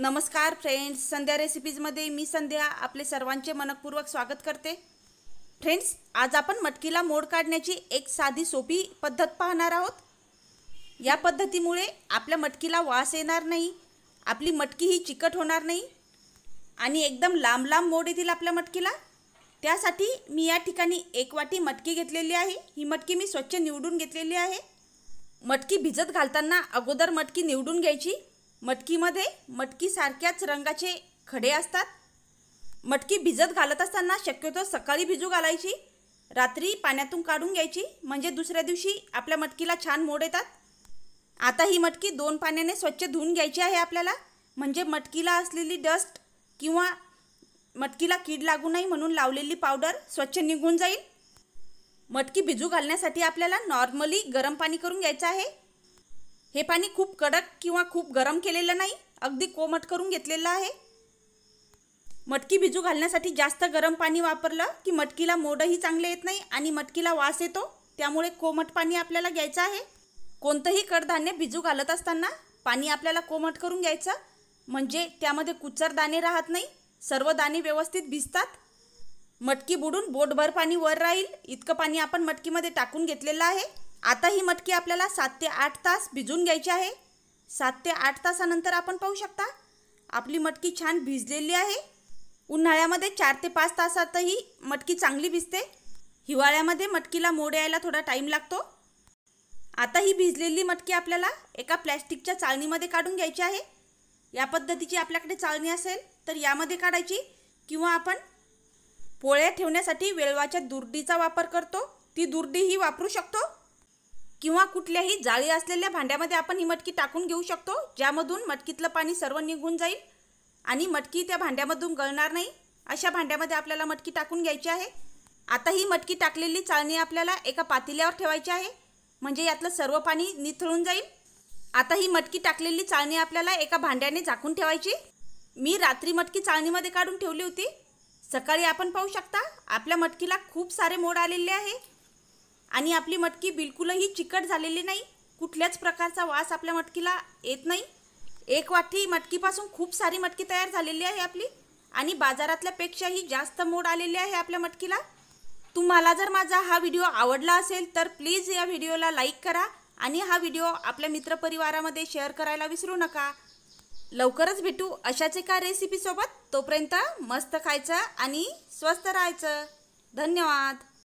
नमस्कार फ्रेंड्स संध्या रेसिपीजमध्ये मी संध्या आपले सर्वांचे मनपूर्वक स्वागत करते फ्रेंड्स आज आपण मटकीला मोड काढण्याची एक साधी सोपी पद्धत पाहणार आहोत या पद्धतीमुळे आपल्या मटकीला वास येणार नाही आपली मटकी ही चिकट होणार नाही आणि एकदम लांब लांब मोड येतील आपल्या मटकीला त्यासाठी मी या ठिकाणी एक वाटी मटकी घेतलेली आहे ही मटकी मी स्वच्छ निवडून घेतलेली आहे मटकी भिजत घालताना अगोदर मटकी निवडून घ्यायची मटकीमध्ये मटकीसारख्याच रंगाचे खडे असतात मटकी भिजत घालत असताना शक्यतो सकाळी भिजू घालायची रात्री पाण्यातून काढून घ्यायची म्हणजे दुसऱ्या दिवशी आपल्या मटकीला छान मोड येतात आता ही मटकी दोन पाण्याने स्वच्छ धुवून घ्यायची आहे आपल्याला म्हणजे मटकीला असलेली डस्ट किंवा मटकीला कीड लागू नाही म्हणून लावलेली पावडर स्वच्छ निघून जाईल मटकी भिजू घालण्यासाठी आपल्याला नॉर्मली गरम पाणी करून घ्यायचं आहे हे पाणी खूप कडक किंवा खूप गरम केलेलं नाही अगदी कोमट करून घेतलेलं आहे मटकी भिजू घालण्यासाठी जास्त गरम पाणी वापरलं की मटकीला मोडही चांगले येत नाही आणि मटकीला वास येतो त्यामुळे कोमट पाणी आपल्याला घ्यायचं आहे कोणतंही कडधान्य भिजू घालत असताना पाणी आपल्याला कोमट करून घ्यायचं म्हणजे त्यामध्ये कुचर दाणे राहत नाही सर्व दाणे व्यवस्थित भिजतात मटकी बुडून बोटभर पाणी वर राहील इतकं पाणी आपण मटकीमध्ये टाकून घेतलेलं आहे आता ही मटकी आपल्याला सात ते आठ तास भिजून घ्यायची आहे सात ते आठ तासानंतर आपण पाहू शकता आपली मटकी छान भिजलेली आहे उन्हाळ्यामध्ये चार ते पाच तासातही मटकी चांगली भिजते हिवाळ्यामध्ये मटकीला मोड यायला थोडा टाईम लागतो आता ही भिजलेली मटकी आपल्याला एका प्लॅस्टिकच्या चाळणीमध्ये काढून घ्यायची आहे या पद्धतीची आपल्याकडे चाळणी असेल तर यामध्ये काढायची किंवा आपण पोळ्या ठेवण्यासाठी वेळवाच्या दुर्डीचा वापर करतो ती दुर्डीही वापरू शकतो किंवा कुठल्याही जाळी असलेल्या भांड्यामध्ये आपण ही मटकी टाकून घेऊ शकतो ज्यामधून मटकीतलं पाणी सर्व निघून जाईल आणि मटकी त्या भांड्यामधून गळणार नाही अशा भांड्यामध्ये आपल्याला मटकी टाकून घ्यायची आहे आता ही मटकी टाकलेली चाळणी आपल्याला एका पातेल्यावर ठेवायची आहे म्हणजे यातलं सर्व पाणी निथळून जाईल आता ही मटकी टाकलेली चाळणी आपल्याला एका भांड्याने झाकून ठेवायची मी रात्री मटकी चाळणीमध्ये काढून ठेवली होती सकाळी आपण पाहू शकता आपल्या मटकीला खूप सारे मोड आलेले आहे आणि आपली मटकी बिलकुलही चिकट झालेली नाही कुठल्याच प्रकारचा वास आपल्या मटकीला येत नाही एक वाटी मटकीपासून खूप सारी मटकी तयार झालेली आहे आपली आणि बाजारातल्यापेक्षाही जास्त मोड आलेली आहे आपल्या मटकीला तुम्हाला जर माझा हा व्हिडिओ आवडला असेल तर प्लीज या व्हिडिओला लाईक करा आणि हा व्हिडिओ आपल्या मित्रपरिवारामध्ये शेअर करायला विसरू नका लवकरच भेटू अशाच एका रेसिपीसोबत तोपर्यंत मस्त खायचं आणि स्वस्थ राहायचं धन्यवाद